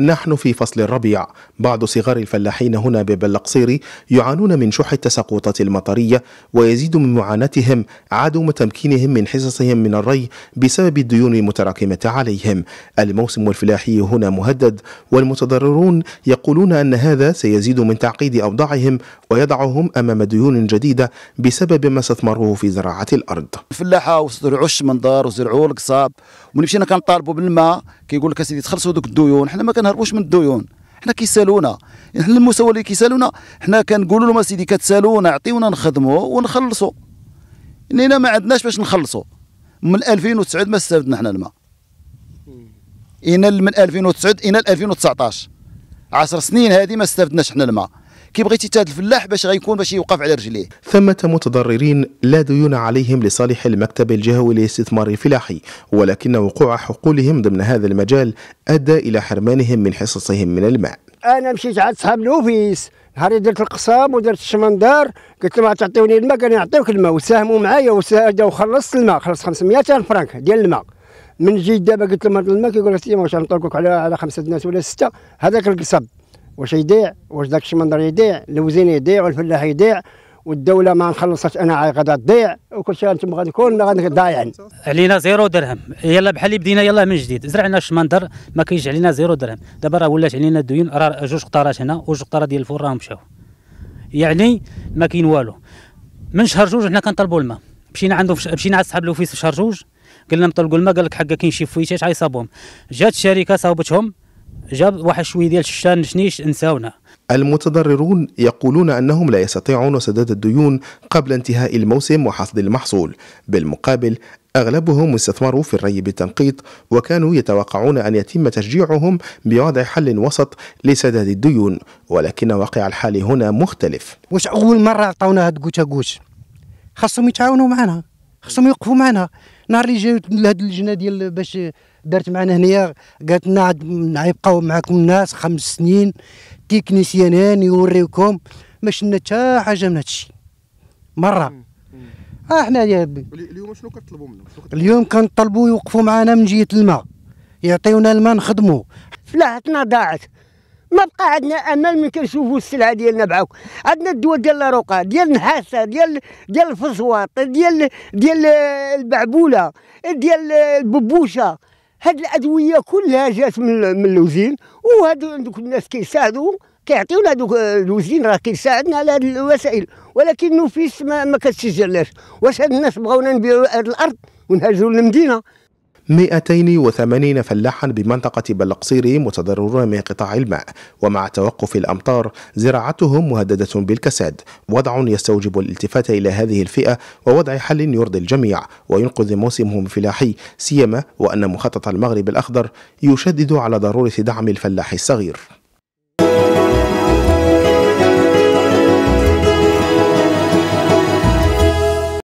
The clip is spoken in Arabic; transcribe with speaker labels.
Speaker 1: نحن في فصل الربيع بعض صغار الفلاحين هنا ببلقصيري يعانون من شح التساقطات المطرية ويزيد من معاناتهم عدم تمكينهم من حصصهم من الري بسبب الديون المتراكمة عليهم الموسم الفلاحي هنا مهدد والمتضررون يقولون أن هذا سيزيد من تعقيد أوضاعهم ويضعهم أمام ديون جديدة بسبب ما استثمروه في زراعة الأرض
Speaker 2: الفلاحة وزرعوا الشمندر وزرعوا القصاب ونمشينا كنطالبوا بالماء كيقول لك سيدي تخلصوا ذوك الديون حنا ما كان تنهربوش من الديون حنا كيسالونا حنا المساواه اللي كيسالونا حنا كنقولوا لهم اسيدي كتسالونا عطيونا نخدموا ونخلصوا لينا ما عندناش باش نخلصوا من 2009 ما استفدنا حنا الماء الى من 2009 الى 2019 10 سنين هذه ما استفدناش حنا الماء بغيتي تاد الفلاح باش غيكون باش يوقف على رجليه
Speaker 1: ثمة متضررين لا ديون عليهم لصالح المكتب الجهوي للاستثمار الفلاحي ولكن وقوع حقولهم ضمن هذا المجال أدى إلى حرمانهم من حصصهم من الماء
Speaker 3: أنا مشيت عند صحاب الأوفيس نهار درت القصام ودرت الشمندار قلت لهم تعطيوني الماء قالوا نعطيوك الماء وساهموا معايا وخلصت الماء خلصت 500 فرانك ديال الماء من جيت دابا قلت لهم هذا الماء كيقول لك ما واش نطلقوك على على خمسه ناس ولا سته هذاك القصب واش يضيع واش داك الشمندر يضيع الوزين يضيع والفلاح يضيع والدوله ما نخلصت انا غادا تضيع وكل شيء انتم غادي يكون ضايعين
Speaker 4: علينا زيرو درهم يلا بحال اللي بدينا يلا من جديد زرعنا الشمندر ما كاينش علينا زيرو درهم دابا راه ولات علينا الديون راه جوج قطارات هنا وجوج قطارات ديال الفور راهم مشاو يعني ما كاين والو من شهر جوج حنا كنطلبوا الماء مشينا عنده مشينا عند صحاب الاوفيس في شهر جوج قلنا نطلقوا الماء قال لك حقا كاين شي فويتات عيصابهم جات الشركه صاوبتهم جاب واحد شويه ديال الشان شنيش نساونا
Speaker 1: المتضررون يقولون انهم لا يستطيعون سداد الديون قبل انتهاء الموسم وحصد المحصول بالمقابل اغلبهم استثمروا في الري بالتنقيط وكانوا يتوقعون ان يتم تشجيعهم بوضع حل وسط لسداد الديون ولكن واقع الحال هنا مختلف
Speaker 5: واش اول مره عطاونا هاد كوتا كوت خاصهم يتعاونوا معنا خاصهم يوقفوا معنا نهار اللي جاو لهاد اللجنه ديال باش دارت معنا هنايا قالت لنا غيبقاو معاكم الناس خمس سنين تيكنيسيانين يوريوكم ما شلنا حتى حاجه من الشيء مره اه حنا اليوم
Speaker 1: شنو كنطلبوا منهم
Speaker 5: اليوم كنطلبوا يوقفوا معنا من جهه الماء يعطيونا الماء نخدموا فلاحتنا ضاعت
Speaker 6: ما بقى عندنا امل من كنشوفوا السلعه ديالنا بعوك عندنا الدواء ديال الروقه ديال النحاسه ديال ديال الفصوات ديال ديال البعبوله ديال الببوشه هاد الادويه كلها جات من من الوزين وهذوك الناس كيساعدوا كيعطيونا هذوك آه، الوزين راه كيساعدنا على هاد الوسائل ولكن نوفيس ما, ما كتسجلناش واش هاد الناس بغاونا نبيعوا هاد الارض ونهاجروا للمدينه
Speaker 1: 280 فلاحا بمنطقة بلقصير متضررون من قطاع الماء ومع توقف الأمطار زراعتهم مهددة بالكساد وضع يستوجب الالتفات إلى هذه الفئة ووضع حل يرضي الجميع وينقذ موسمهم الفلاحي سيما وأن مخطط المغرب الأخضر يشدد على ضرورة دعم الفلاح الصغير